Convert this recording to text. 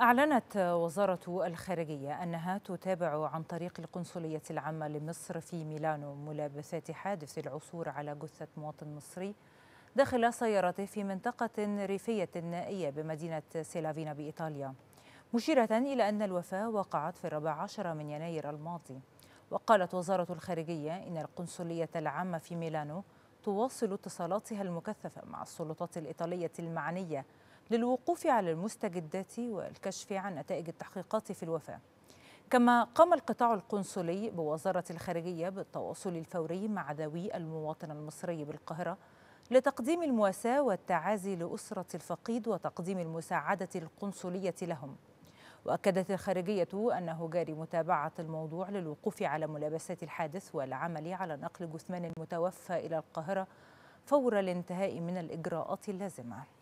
أعلنت وزارة الخارجية أنها تتابع عن طريق القنصلية العامة لمصر في ميلانو ملابسات حادث العثور على جثة مواطن مصري داخل سيارته في منطقة ريفية نائية بمدينة سيلافينا بإيطاليا مشيرة إلى أن الوفاة وقعت في الرابع عشر من يناير الماضي وقالت وزارة الخارجية إن القنصلية العامة في ميلانو تواصل اتصالاتها المكثفة مع السلطات الإيطالية المعنية للوقوف على المستجدات والكشف عن نتائج التحقيقات في الوفاه كما قام القطاع القنصلي بوزارة الخارجية بالتواصل الفوري مع ذوي المواطن المصري بالقاهرة لتقديم المواساة والتعازي لأسرة الفقيد وتقديم المساعدة القنصلية لهم وأكدت الخارجية أنه جاري متابعة الموضوع للوقوف على ملابسات الحادث والعمل على نقل جثمان المتوفى إلى القاهرة فور الانتهاء من الإجراءات اللازمة